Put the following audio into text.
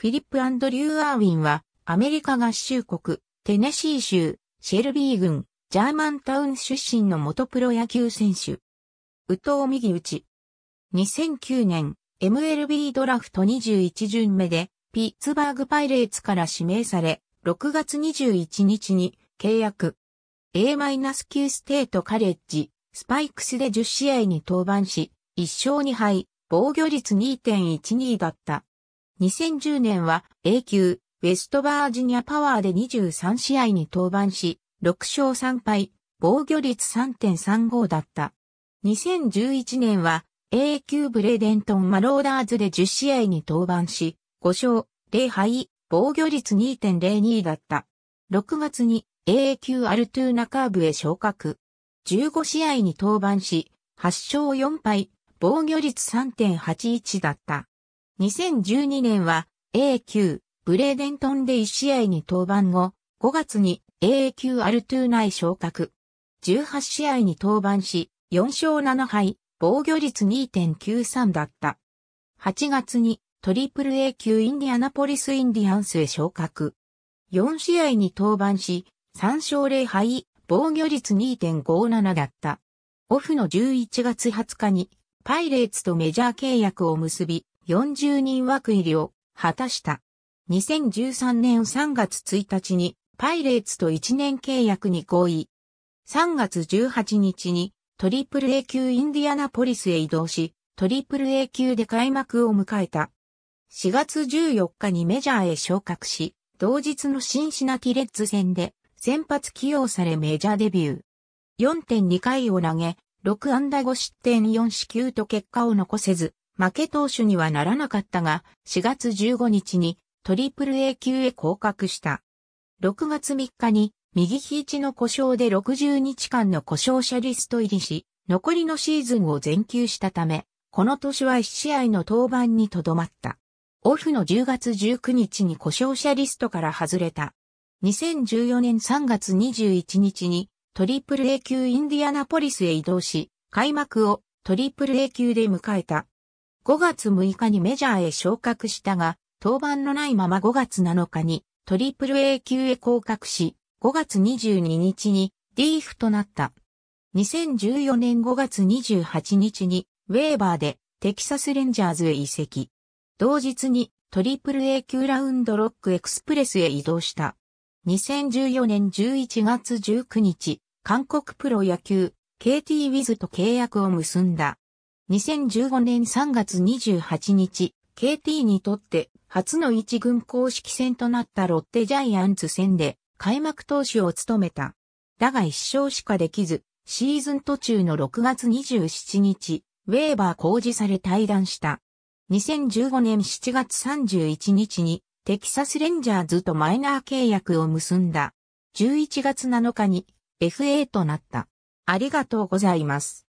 フィリップ・アンドリュー・アーウィンは、アメリカ合衆国、テネシー州、シェルビー郡、ジャーマンタウン出身の元プロ野球選手。宇藤右打ち。2009年、MLB ドラフト21巡目で、ピッツバーグパイレーツから指名され、6月21日に契約。a q ステートカレッジ、スパイクスで10試合に登板し、1勝2敗、防御率2.12だった。2010年は A 級ウェストバージニアパワーで23試合に登板し、6勝3敗、防御率3.35だった。2011年は A 級ブレーデントンマローダーズで10試合に登板し、5勝0敗、防御率2.02だった。6月に A 級アルトゥーナカーブへ昇格。15試合に登板し、8勝4敗、防御率3.81だった。2012年は A 級ブレーデントンで1試合に登板後、5月に A 級ーナイ昇格。18試合に登板し、4勝7敗、防御率2.93だった。8月にトリプル A 級インディアナポリスインディアンスへ昇格。4試合に登板し、3勝0敗、防御率2.57だった。オフの11月20日にパイレーツとメジャー契約を結び、40人枠入りを果たした。2013年3月1日にパイレーツと1年契約に合意。3月18日にトリプル A 級インディアナポリスへ移動し、トリプル A 級で開幕を迎えた。4月14日にメジャーへ昇格し、同日のシンシナティレッズ戦で先発起用されメジャーデビュー。4.2回を投げ、6安打5失点4四球と結果を残せず、負け投手にはならなかったが、4月15日にトリプル A 級へ降格した。6月3日に右肘の故障で60日間の故障者リスト入りし、残りのシーズンを全休したため、この年は1試合の登板にとどまった。オフの10月19日に故障者リストから外れた。2014年3月21日にトリプル A 級インディアナポリスへ移動し、開幕をトリプル A 級で迎えた。5月6日にメジャーへ昇格したが、登板のないまま5月7日にトリプル A 級へ降格し、5月22日にリーフとなった。2014年5月28日にウェーバーでテキサスレンジャーズへ移籍。同日にトリプル A 級ラウンドロックエクスプレスへ移動した。2014年11月19日、韓国プロ野球 KT ウィズと契約を結んだ。2015年3月28日、KT にとって初の一軍公式戦となったロッテジャイアンツ戦で開幕投手を務めた。だが一勝しかできず、シーズン途中の6月27日、ウェーバー工事され退団した。2015年7月31日にテキサスレンジャーズとマイナー契約を結んだ。11月7日に FA となった。ありがとうございます。